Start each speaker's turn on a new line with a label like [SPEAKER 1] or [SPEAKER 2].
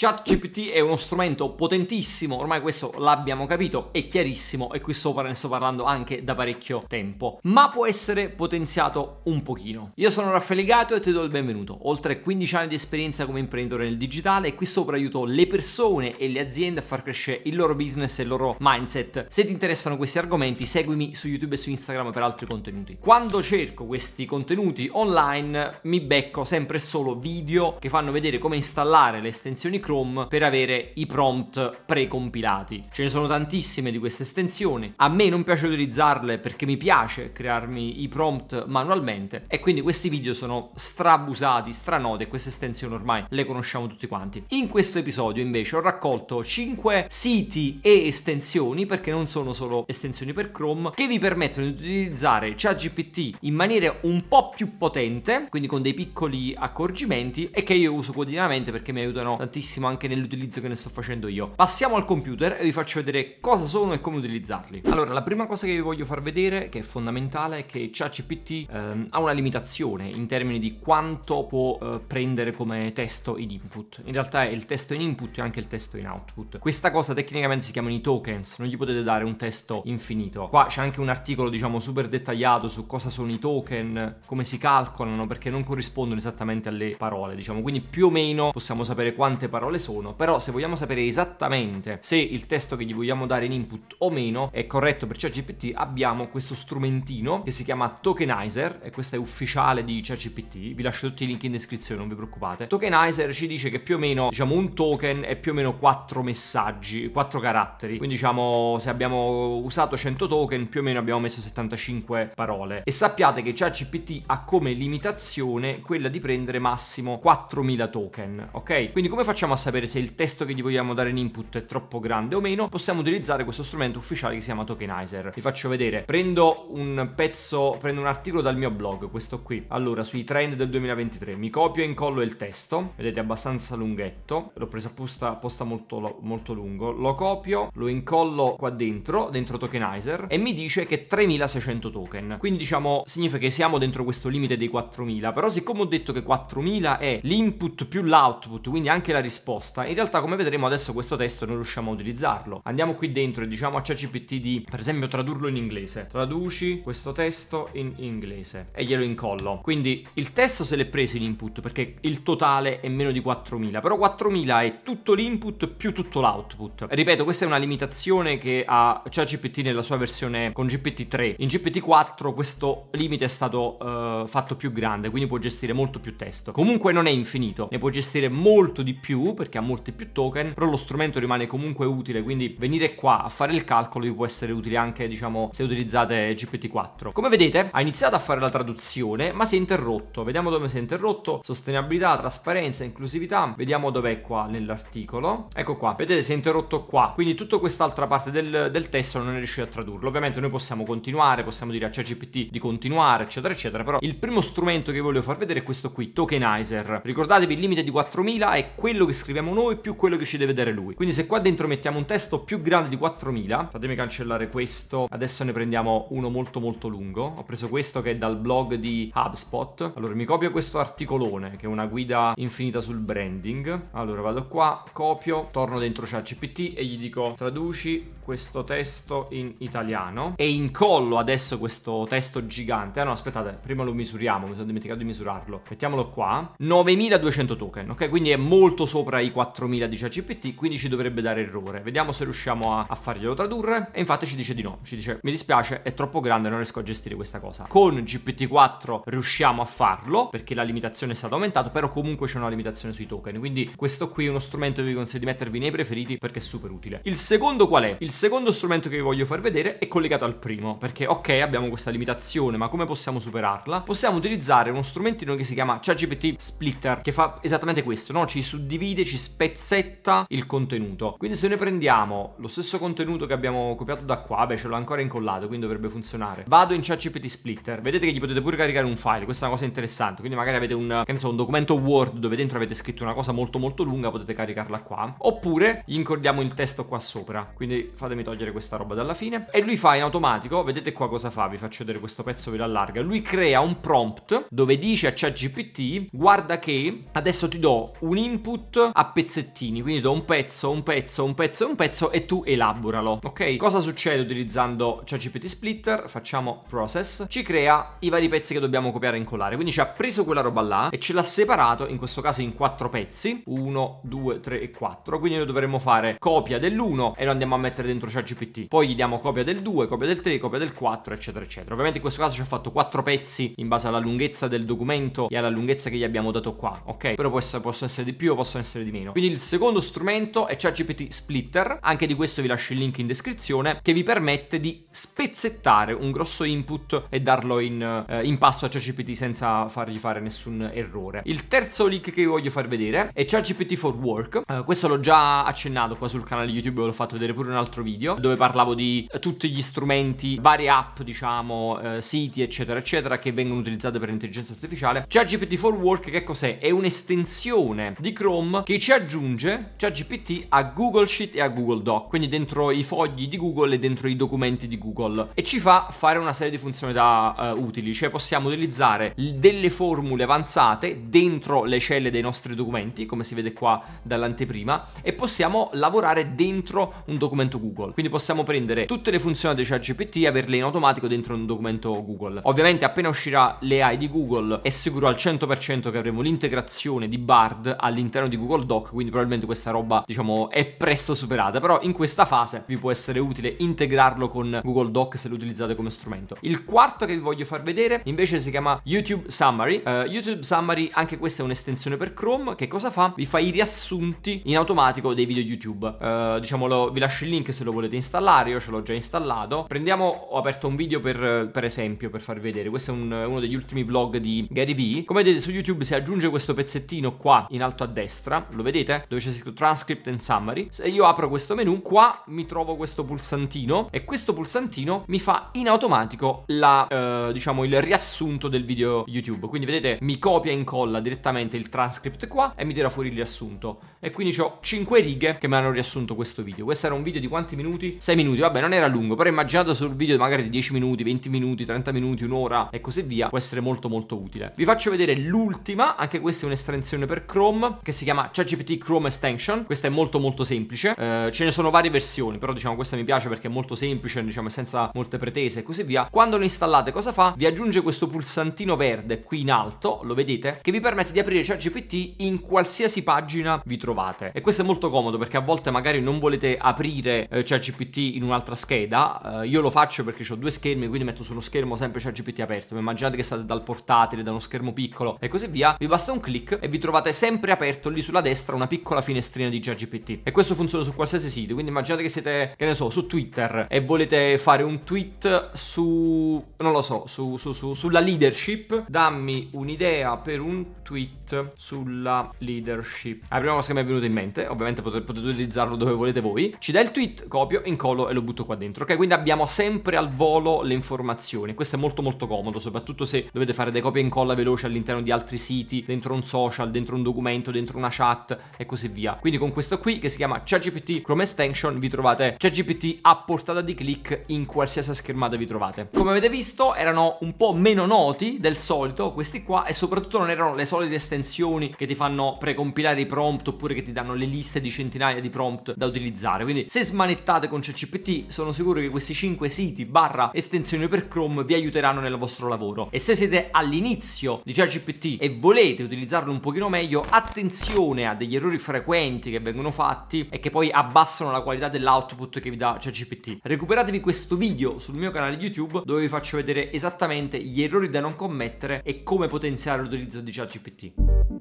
[SPEAKER 1] ChatGPT è uno strumento potentissimo, ormai questo l'abbiamo capito, è chiarissimo e qui sopra ne sto parlando anche da parecchio tempo, ma può essere potenziato un pochino. Io sono Raffaele Gato e ti do il benvenuto. Oltre 15 anni di esperienza come imprenditore nel digitale e qui sopra aiuto le persone e le aziende a far crescere il loro business e il loro mindset. Se ti interessano questi argomenti, seguimi su YouTube e su Instagram per altri contenuti. Quando cerco questi contenuti online mi becco sempre solo video che fanno vedere come installare le estensioni Chrome per avere i prompt precompilati. Ce ne sono tantissime di queste estensioni, a me non piace utilizzarle perché mi piace crearmi i prompt manualmente e quindi questi video sono strabusati, stranote, queste estensioni ormai le conosciamo tutti quanti. In questo episodio invece ho raccolto 5 siti e estensioni perché non sono solo estensioni per Chrome che vi permettono di utilizzare ChatGPT in maniera un po' più potente, quindi con dei piccoli accorgimenti e che io uso quotidianamente perché mi aiutano tantissimo benissimo anche nell'utilizzo che ne sto facendo io. Passiamo al computer e vi faccio vedere cosa sono e come utilizzarli. Allora, la prima cosa che vi voglio far vedere, che è fondamentale, è che ChatGPT ehm, ha una limitazione in termini di quanto può eh, prendere come testo in input. In realtà è il testo in input e anche il testo in output. Questa cosa tecnicamente si chiamano i tokens, non gli potete dare un testo infinito. Qua c'è anche un articolo, diciamo, super dettagliato su cosa sono i token, come si calcolano, perché non corrispondono esattamente alle parole, diciamo. Quindi più o meno possiamo sapere quante parole parole sono, però se vogliamo sapere esattamente se il testo che gli vogliamo dare in input o meno è corretto per ChatGPT, abbiamo questo strumentino che si chiama Tokenizer e questo è ufficiale di ChatGPT, vi lascio tutti i link in descrizione, non vi preoccupate. Tokenizer ci dice che più o meno, diciamo, un token è più o meno quattro messaggi, quattro caratteri, quindi diciamo se abbiamo usato 100 token più o meno abbiamo messo 75 parole. E sappiate che ChatGPT ha come limitazione quella di prendere massimo 4000 token, ok? Quindi come facciamo a sapere se il testo che gli vogliamo dare in input è troppo grande o meno, possiamo utilizzare questo strumento ufficiale che si chiama Tokenizer. Vi faccio vedere, prendo un pezzo, prendo un articolo dal mio blog, questo qui, allora sui trend del 2023, mi copio e incollo il testo, vedete è abbastanza lunghetto, l'ho preso apposta, apposta molto, molto lungo, lo copio, lo incollo qua dentro, dentro Tokenizer, e mi dice che 3600 token, quindi diciamo significa che siamo dentro questo limite dei 4000, però siccome ho detto che 4000 è l'input più l'output, quindi anche la risposta, risposta. In realtà, come vedremo adesso, questo testo non riusciamo a utilizzarlo. Andiamo qui dentro e diciamo a ChatGPT di, per esempio, tradurlo in inglese. Traduci questo testo in inglese e glielo incollo. Quindi il testo se l'è preso in input perché il totale è meno di 4000, però 4000 è tutto l'input più tutto l'output. Ripeto, questa è una limitazione che ha ChatGPT nella sua versione con GPT-3. In GPT-4 questo limite è stato uh, fatto più grande, quindi può gestire molto più testo. Comunque non è infinito, ne può gestire molto di più perché ha molti più token, però lo strumento rimane comunque utile, quindi venire qua a fare il calcolo vi può essere utile anche, diciamo, se utilizzate GPT-4. Come vedete, ha iniziato a fare la traduzione, ma si è interrotto. Vediamo dove si è interrotto. Sostenibilità, trasparenza, inclusività. Vediamo dov'è qua nell'articolo. Ecco qua, vedete si è interrotto qua. Quindi tutta quest'altra parte del, del testo non è riuscito a tradurlo. Ovviamente noi possiamo continuare, possiamo dire a ChatGPT di continuare, eccetera, eccetera. Però il primo strumento che voglio far vedere è questo qui, Tokenizer. Ricordatevi, il limite di 4000 è quello che scriviamo noi più quello che ci deve dare lui. Quindi se qua dentro mettiamo un testo più grande di 4000, fatemi cancellare questo, adesso ne prendiamo uno molto molto lungo. Ho preso questo che è dal blog di HubSpot. Allora mi copio questo articolone che è una guida infinita sul branding. Allora vado qua, copio, torno dentro ChatGPT e gli dico traduci questo testo in italiano e incollo adesso questo testo gigante. Ah no, aspettate, prima lo misuriamo, mi sono dimenticato di misurarlo. Mettiamolo qua. 9200 token, ok? Quindi è molto sopra sopra i 4000 di ChatGPT, quindi ci dovrebbe dare errore. Vediamo se riusciamo a, a farglielo tradurre. E infatti ci dice di no, ci dice mi dispiace, è troppo grande, non riesco a gestire questa cosa. Con GPT-4 riusciamo a farlo, perché la limitazione è stata aumentata, però comunque c'è una limitazione sui token, quindi questo qui è uno strumento che vi consiglio di mettervi nei preferiti perché è super utile. Il secondo qual è? Il secondo strumento che vi voglio far vedere è collegato al primo, perché ok, abbiamo questa limitazione, ma come possiamo superarla? Possiamo utilizzare uno strumentino che si chiama ChatGPT Splitter, che fa esattamente questo, no? Ci suddivide condivide ci spezzetta il contenuto. Quindi se noi prendiamo lo stesso contenuto che abbiamo copiato da qua, beh ce l'ho ancora incollato, quindi dovrebbe funzionare. Vado in ChatGPT Splitter, vedete che gli potete pure caricare un file, questa è una cosa interessante, quindi magari avete un, che ne so, un documento Word dove dentro avete scritto una cosa molto molto lunga, potete caricarla qua. Oppure gli incordiamo il testo qua sopra, quindi fatemi togliere questa roba dalla fine. E lui fa in automatico, vedete qua cosa fa, vi faccio vedere questo pezzo, ve lo allarga. Lui crea un prompt dove dice a ChatGPT, guarda che adesso ti do un input a pezzettini, quindi do un pezzo, un pezzo, un pezzo, un pezzo e tu elaboralo, ok? Cosa succede utilizzando ChatGPT Splitter? Facciamo process, ci crea i vari pezzi che dobbiamo copiare e incollare, quindi ci ha preso quella roba là e ce l'ha separato, in questo caso in quattro pezzi, 1, 2, 3 e 4, quindi noi dovremmo fare copia dell'1 e lo andiamo a mettere dentro ChatGPT, poi gli diamo copia del 2, copia del 3, copia del 4, eccetera, eccetera. Ovviamente in questo caso ci ha fatto quattro pezzi in base alla lunghezza del documento e alla lunghezza che gli abbiamo dato qua, ok? Però possono essere di più, possono essere costassero di meno. Quindi il secondo strumento è ChatGPT Splitter, anche di questo vi lascio il link in descrizione, che vi permette di spezzettare un grosso input e darlo in, eh, in pasto a ChatGPT senza fargli fare nessun errore. Il terzo link che vi voglio far vedere è ChatGPT for Work, eh, questo l'ho già accennato qua sul canale YouTube, ve l'ho fatto vedere pure un altro video, dove parlavo di eh, tutti gli strumenti, varie app, diciamo, eh, siti, eccetera, eccetera, che vengono utilizzate per l'intelligenza artificiale. ChatGPT for Work che cos'è? È un'estensione di Chrome che ci aggiunge ChatGPT a Google Sheet e a Google Doc, quindi dentro i fogli di Google e dentro i documenti di Google e ci fa fare una serie di funzionalità uh, utili, cioè possiamo utilizzare delle formule avanzate dentro le celle dei nostri documenti, come si vede qua dall'anteprima, e possiamo lavorare dentro un documento Google. Quindi possiamo prendere tutte le funzioni di ChatGPT e averle in automatico dentro un documento Google. Ovviamente appena uscirà l'AI di Google è sicuro al 100% che avremo l'integrazione di Bard all'interno di Google col dock, quindi probabilmente questa roba, diciamo, è presto superata, però in questa fase vi può essere utile integrarlo con Google Doc se lo utilizzate come strumento. Il quarto che vi voglio far vedere invece si chiama YouTube Summary. Uh, YouTube Summary, anche questa è un'estensione per Chrome, che cosa fa? Vi fa i riassunti in automatico dei video YouTube. Uh, diciamolo, vi lascio il link se lo volete installare, io ce l'ho già installato. Prendiamo, ho aperto un video per, per esempio, per farvi vedere, questo è un, uno degli ultimi vlog di Gary Vee. Come vedete su YouTube si aggiunge questo pezzettino qua in alto a destra, sopra, lo vedete? Dove c'è scritto transcript and summary. Se io apro questo menu, qua mi trovo questo pulsantino e questo pulsantino mi fa in automatico la, eh, diciamo, il riassunto del video YouTube. Quindi vedete, mi copia e incolla direttamente il transcript qua e mi tira fuori il riassunto. E quindi ho 5 righe che mi hanno riassunto questo video. Questo era un video di quanti minuti? 6 minuti, vabbè, non era lungo, però immaginato sul video magari di 10 minuti, 20 minuti, 30 minuti, un'ora e così via, può essere molto molto utile. Vi faccio vedere l'ultima, anche questa è un'estensione per Chrome che si chiama ChatGPT Chrome Extension. Questa è molto molto semplice. Eh, ce ne sono varie versioni, però diciamo questa mi piace perché è molto semplice, diciamo senza molte pretese e così via. Quando lo installate cosa fa? Vi aggiunge questo pulsantino verde qui in alto, lo vedete? Che vi permette di aprire ChatGPT in qualsiasi pagina vi trovate. E questo è molto comodo perché a volte magari non volete aprire eh, ChatGPT in un'altra scheda. Eh, io lo faccio perché ho due schermi, quindi metto sullo schermo sempre ChatGPT aperto. Ma immaginate che state dal portatile, da uno schermo piccolo e così via. Vi basta un clic e vi trovate sempre aperto lì sulla sulla destra una piccola finestrina di ChatGPT. E questo funziona su qualsiasi sito, quindi immaginate che siete, che ne so, su Twitter e volete fare un tweet su, non lo so, su, su, su, sulla leadership. Dammi un'idea per un tweet sulla leadership. Ah, la prima cosa che mi è venuta in mente, ovviamente potete, potete utilizzarlo dove volete voi. Ci dà il tweet, copio, incollo e lo butto qua dentro. Ok, quindi abbiamo sempre al volo le informazioni. Questo è molto molto comodo, soprattutto se dovete fare dei copia e incolla veloci all'interno di altri siti, dentro un social, dentro un documento, dentro una chat chat e così via. Quindi con questo qui che si chiama ChatGPT Chrome Extension vi trovate ChatGPT a portata di click in qualsiasi schermata vi trovate. Come avete visto erano un po' meno noti del solito questi qua e soprattutto non erano le solite estensioni che ti fanno precompilare i prompt oppure che ti danno le liste di centinaia di prompt da utilizzare. Quindi se smanettate con ChatGPT sono sicuro che questi 5 siti barra estensioni per Chrome vi aiuteranno nel vostro lavoro. E se siete all'inizio di ChatGPT e volete utilizzarlo un pochino meglio, attenzione comune a degli errori frequenti che vengono fatti e che poi abbassano la qualità dell'output che vi dà ChatGPT. Recuperatevi questo video sul mio canale YouTube dove vi faccio vedere esattamente gli errori da non commettere e come potenziare l'utilizzo di ChatGPT.